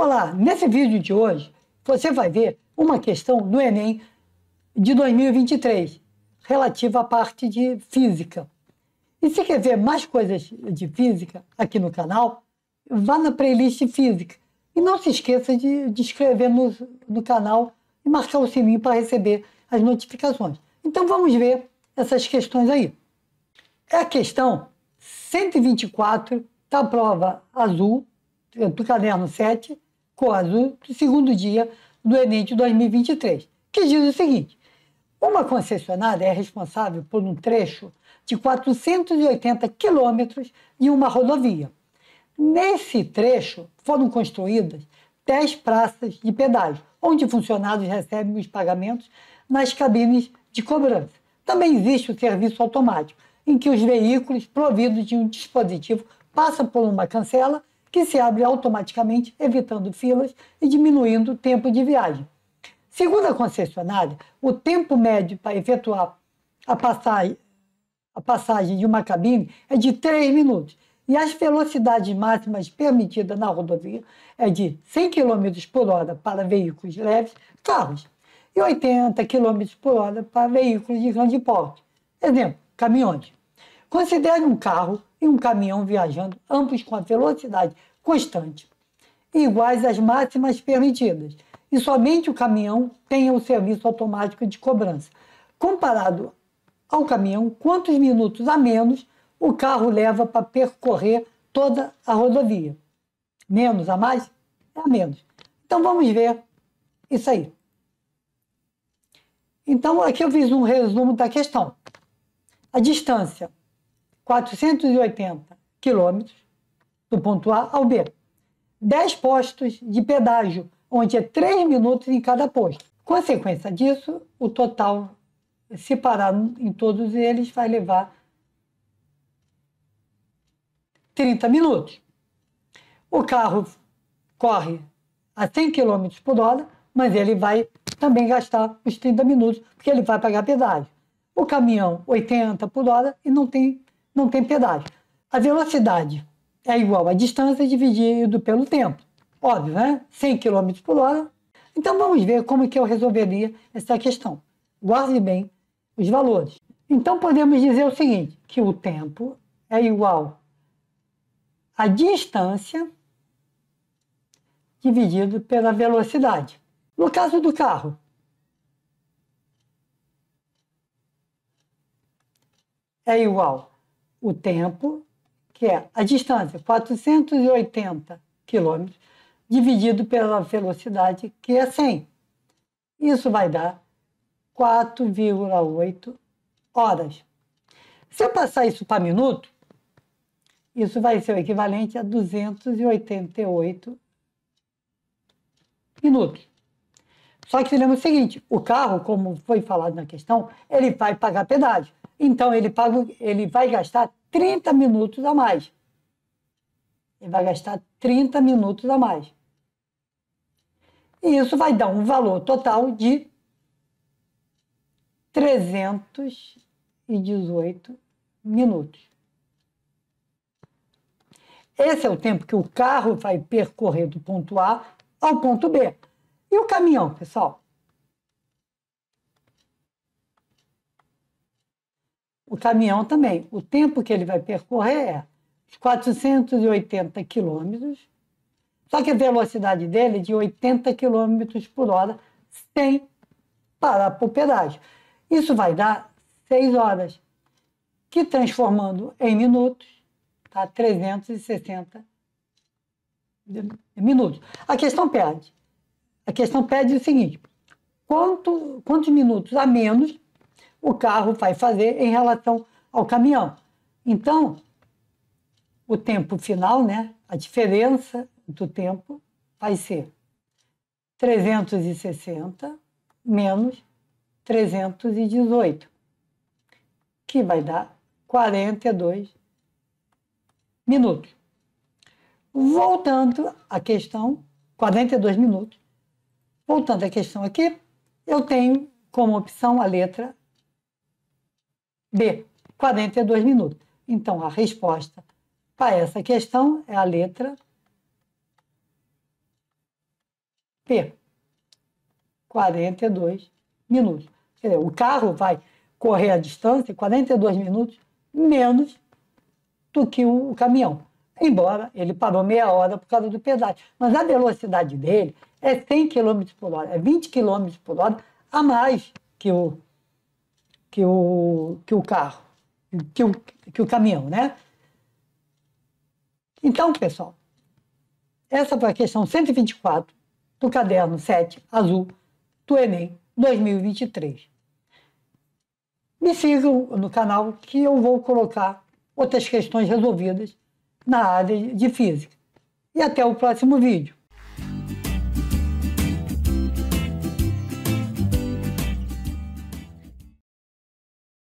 Olá, nesse vídeo de hoje você vai ver uma questão do Enem de 2023, relativa à parte de física. E se quer ver mais coisas de física aqui no canal, vá na playlist física. E não se esqueça de, se inscrever no, no canal e marcar o sininho para receber as notificações. Então vamos ver essas questões aí. É a questão 124 da tá prova azul do caderno 7 Coazul do segundo dia do Enem de 2023, que diz o seguinte: uma concessionária é responsável por um trecho de 480 quilômetros de uma rodovia. Nesse trecho foram construídas 10 praças de pedágio, onde funcionários recebem os pagamentos nas cabines de cobrança. Também existe o serviço automático, em que os veículos providos de um dispositivo passam por uma cancela que se abre automaticamente, evitando filas e diminuindo o tempo de viagem. Segundo a concessionária, o tempo médio para efetuar a passagem, a passagem de uma cabine é de 3 minutos e as velocidades máximas permitidas na rodovia é de 100 km por hora para veículos leves, carros, e 80 km por hora para veículos de grande porte, exemplo, caminhões. Considere um carro e um caminhão viajando, ambos com a velocidade constante, iguais às máximas permitidas, e somente o caminhão tenha o serviço automático de cobrança. Comparado ao caminhão, quantos minutos a menos o carro leva para percorrer toda a rodovia? Menos a mais? É a menos. Então vamos ver isso aí. Então aqui eu fiz um resumo da questão. A distância 480 quilômetros do ponto A ao B. 10 postos de pedágio, onde é 3 minutos em cada posto. Consequência disso, o total separado em todos eles vai levar 30 minutos. O carro corre a 100 km por hora, mas ele vai também gastar os 30 minutos, porque ele vai pagar pedágio. O caminhão, 80 por hora, e não tem não tem piedade A velocidade é igual à distância dividido pelo tempo. Óbvio, né? 100 km por hora. Então vamos ver como que eu resolveria essa questão. Guarde bem os valores. Então podemos dizer o seguinte, que o tempo é igual à distância dividido pela velocidade. No caso do carro, é igual o tempo, que é a distância, 480 quilômetros, dividido pela velocidade, que é 100. Isso vai dar 4,8 horas. Se eu passar isso para minuto, isso vai ser o equivalente a 288 minutos. Só que se lembra o seguinte: o carro, como foi falado na questão, ele vai pagar pedágio. Então ele paga, ele vai gastar 30 minutos a mais. Ele vai gastar 30 minutos a mais. E isso vai dar um valor total de 318 minutos. Esse é o tempo que o carro vai percorrer do ponto A ao ponto B. E o caminhão, pessoal? O caminhão também. O tempo que ele vai percorrer é 480 quilômetros, só que a velocidade dele é de 80 quilômetros por hora, sem parar para o pedágio. Isso vai dar seis horas, que transformando em minutos, tá 360 minutos. A questão pede. A questão pede é o seguinte: quanto, quantos minutos a menos o carro vai fazer em relação ao caminhão. Então, o tempo final, né, a diferença do tempo vai ser 360 menos 318, que vai dar 42 minutos. Voltando à questão, 42 minutos. Voltando à questão aqui, eu tenho como opção a letra B, 42 minutos. Então, a resposta para essa questão é a letra P. 42 minutos. Quer dizer, o carro vai correr a distância 42 minutos menos do que o caminhão. Embora ele parou meia hora por causa do pedágio. Mas a velocidade dele é 100 km por hora, é 20 km por hora a mais que o que o, que o carro, que o, que o caminhão, né? Então, pessoal, essa foi a questão 124 do caderno 7 azul do Enem 2023. Me sigam no canal que eu vou colocar outras questões resolvidas na área de física. E até o próximo vídeo.